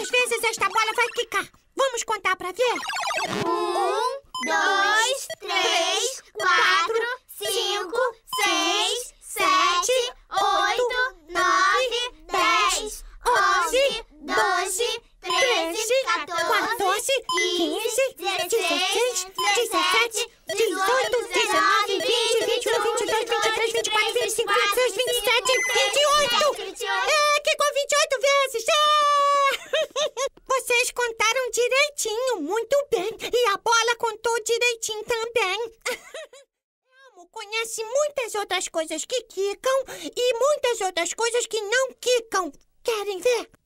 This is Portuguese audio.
Quantas vezes esta bola vai quicar? Vamos contar pra ver? Um, dois, três, quatro, cinco, seis, sete, oito, nove, dez, onze, doze, treze, quatorze, quinze, dezesseis, dezessete, dezoito, dezenove, vinte, vinte e um, vinte e dois, vinte e três, vinte e quatro, vinte e cinco, vinte e seis, vinte e sete, vinte e oito! É, que com vinte e oito vezes! É! Eles contaram direitinho, muito bem. E a bola contou direitinho também. Elmo conhece muitas outras coisas que quicam e muitas outras coisas que não quicam. Querem ver?